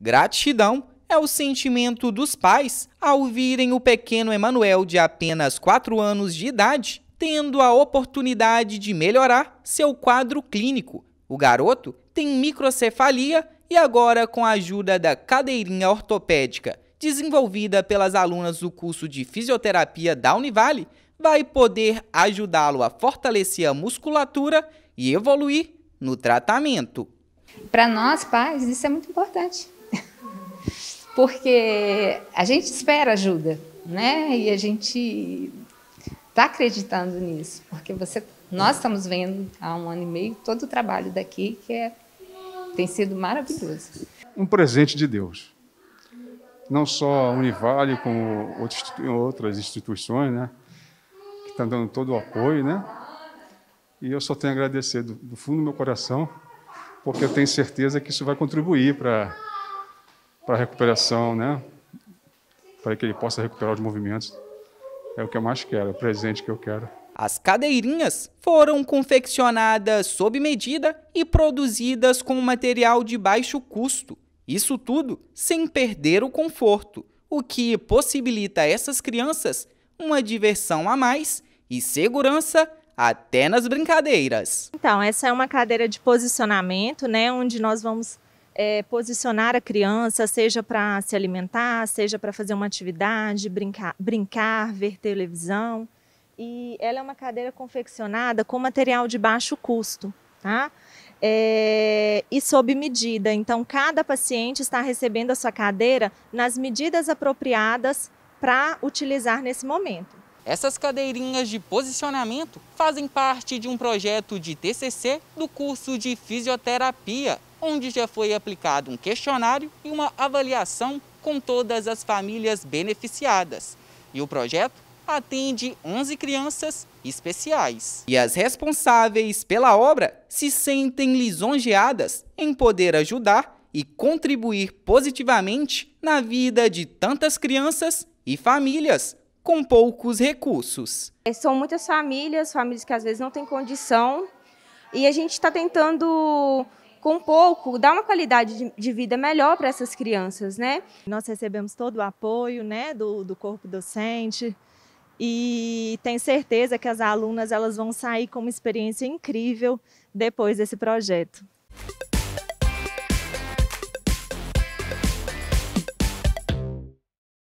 Gratidão é o sentimento dos pais ao virem o pequeno Emanuel de apenas 4 anos de idade tendo a oportunidade de melhorar seu quadro clínico. O garoto tem microcefalia e agora com a ajuda da cadeirinha ortopédica desenvolvida pelas alunas do curso de fisioterapia da Univale, vai poder ajudá-lo a fortalecer a musculatura e evoluir no tratamento. Para nós pais, isso é muito importante porque a gente espera ajuda, né? E a gente está acreditando nisso, porque você, nós estamos vendo há um ano e meio todo o trabalho daqui que é, tem sido maravilhoso. Um presente de Deus. Não só a Univale, como outras instituições, né? Que estão tá dando todo o apoio, né? E eu só tenho a agradecer do, do fundo do meu coração, porque eu tenho certeza que isso vai contribuir para para a recuperação, né? Para que ele possa recuperar os movimentos. É o que eu mais quero, é o presente que eu quero. As cadeirinhas foram confeccionadas sob medida e produzidas com material de baixo custo. Isso tudo sem perder o conforto, o que possibilita a essas crianças uma diversão a mais e segurança até nas brincadeiras. Então, essa é uma cadeira de posicionamento, né, onde nós vamos é, posicionar a criança, seja para se alimentar, seja para fazer uma atividade, brincar, brincar, ver televisão. E ela é uma cadeira confeccionada com material de baixo custo, tá? É, e sob medida. Então, cada paciente está recebendo a sua cadeira nas medidas apropriadas para utilizar nesse momento. Essas cadeirinhas de posicionamento fazem parte de um projeto de TCC do curso de fisioterapia onde já foi aplicado um questionário e uma avaliação com todas as famílias beneficiadas. E o projeto atende 11 crianças especiais. E as responsáveis pela obra se sentem lisonjeadas em poder ajudar e contribuir positivamente na vida de tantas crianças e famílias com poucos recursos. É, são muitas famílias, famílias que às vezes não têm condição, e a gente está tentando com pouco, dá uma qualidade de vida melhor para essas crianças, né? Nós recebemos todo o apoio, né, do, do corpo docente e tenho certeza que as alunas elas vão sair com uma experiência incrível depois desse projeto.